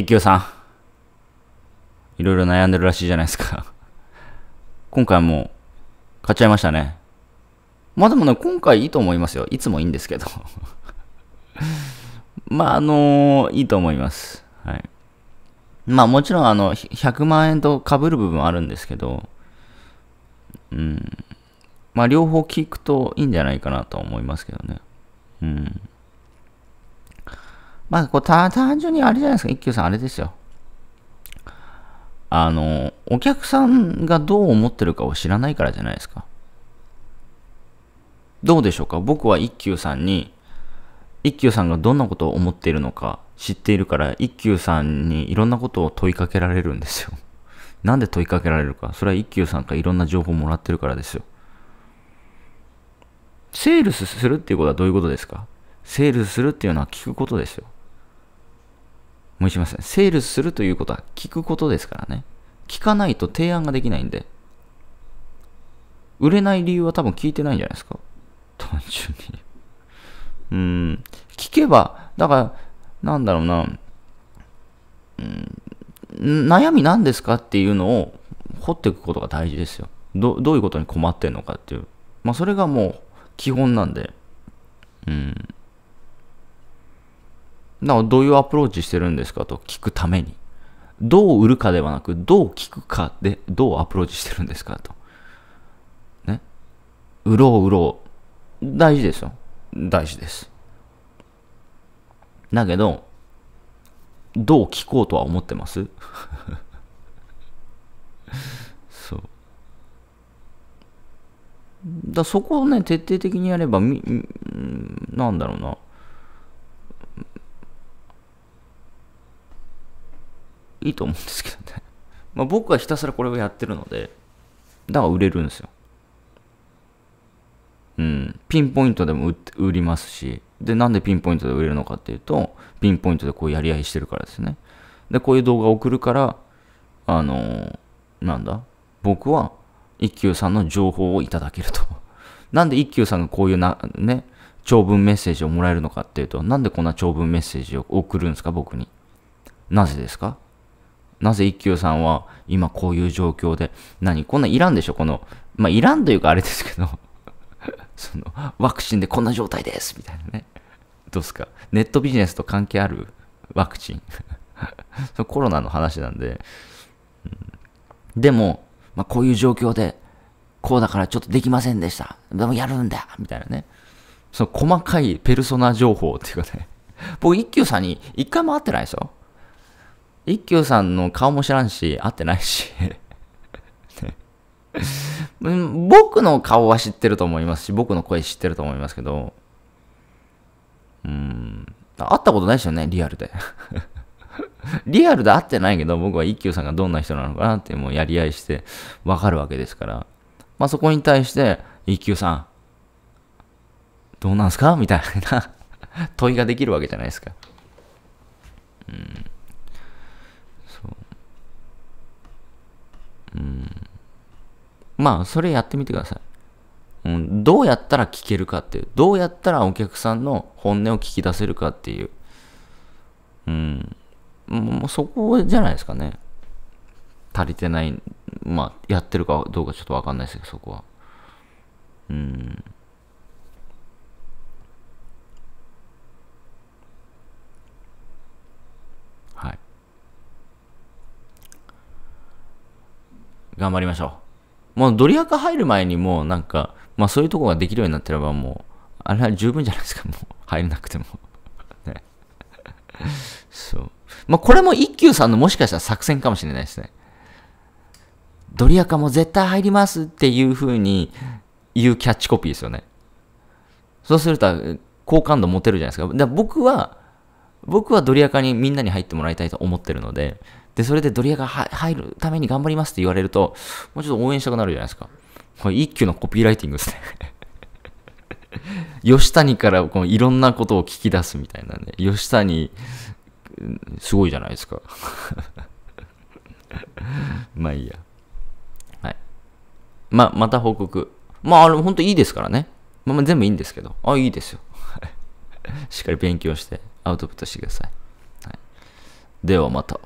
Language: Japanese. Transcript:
一休さん。いろいろ悩んでるらしいじゃないですか今回も、買っちゃいましたね。まあでもね、今回いいと思いますよ。いつもいいんですけど まあ、あのー、いいと思います。はい。まあもちろん、あの、100万円と被る部分あるんですけど、うん。まあ両方聞くといいんじゃないかなと思いますけどね。うん。まあ、こう単純にあれじゃないですか、一休さん、あれですよ。あの、お客さんがどう思ってるかを知らないからじゃないですか。どうでしょうか僕は一休さんに、一休さんがどんなことを思っているのか知っているから、一休さんにいろんなことを問いかけられるんですよ。なんで問いかけられるか。それは一休さんからいろんな情報をもらってるからですよ。セールスするっていうことはどういうことですかセールスするっていうのは聞くことですよ。もしません。セールスするということは聞くことですからね。聞かないと提案ができないんで。売れない理由は多分聞いてないんじゃないですか。単純にうん。聞けば、だから、なんだろうな。うん、悩み何ですかっていうのを掘っていくことが大事ですよ。どどういうことに困ってんのかっていう。まあ、それがもう基本なんで。なおどういうアプローチしてるんですかと聞くために。どう売るかではなく、どう聞くかで、どうアプローチしてるんですかと。ね。売ろう売ろう。大事ですよ。大事です。だけど、どう聞こうとは思ってます そう。だそこをね、徹底的にやれば、み、なんだろうな。いいと思うんですけどね。まあ僕はひたすらこれをやってるので、だから売れるんですよ。うん。ピンポイントでも売りますし、で、なんでピンポイントで売れるのかっていうと、ピンポイントでこうやり合いしてるからですね。で、こういう動画を送るから、あのー、なんだ僕は一休さんの情報をいただけると。なんで一休さんがこういうな、ね、長文メッセージをもらえるのかっていうと、なんでこんな長文メッセージを送るんですか、僕に。なぜですかなぜ一休さんは今こういう状況で、何こんないらんでしょこの、まあ、いらんというかあれですけど その、ワクチンでこんな状態ですみたいなね。どうすかネットビジネスと関係あるワクチン そコロナの話なんで。うん、でも、まあ、こういう状況で、こうだからちょっとできませんでした。でもやるんだみたいなね。その細かいペルソナ情報っていうかね。僕、一休さんに一回も会ってないですよ。一休さんの顔も知らんし、会ってないし 僕の顔は知ってると思いますし、僕の声知ってると思いますけど、うん、会ったことないですよね、リアルで リアルで会ってないけど、僕は一休さんがどんな人なのかなってもうやり合いしてわかるわけですから、まあそこに対して、一休さん、どうなんすかみたいな問いができるわけじゃないですか。まあ、それやってみてください。うん、どうやったら聞けるかっていう、どうやったらお客さんの本音を聞き出せるかっていう、うん、もうそこじゃないですかね。足りてない、まあ、やってるかどうかちょっとわかんないですけど、そこは。うん。はい。頑張りましょう。もうドリアカ入る前にもうなんか、まあそういうとこができるようになってればもう、あれは十分じゃないですか、もう入らなくても。ね。そう。まあこれも一休さんのもしかしたら作戦かもしれないですね。ドリアカも絶対入りますっていう風に言うキャッチコピーですよね。そうすると、好感度持てるじゃないですか。だから僕は、僕はドリアカにみんなに入ってもらいたいと思ってるので、で、それでドリアが入るために頑張りますって言われると、もうちょっと応援したくなるじゃないですか。これ一級のコピーライティングですね吉谷 からこのいろんなことを聞き出すみたいなね。吉谷、すごいじゃないですか まあいいや。はい。まあ、また報告。まあ、あれ、ほんといいですからね。まあ、全部いいんですけど。あ、いいですよ。しっかり勉強してアウトプットしてください。はい、ではまた。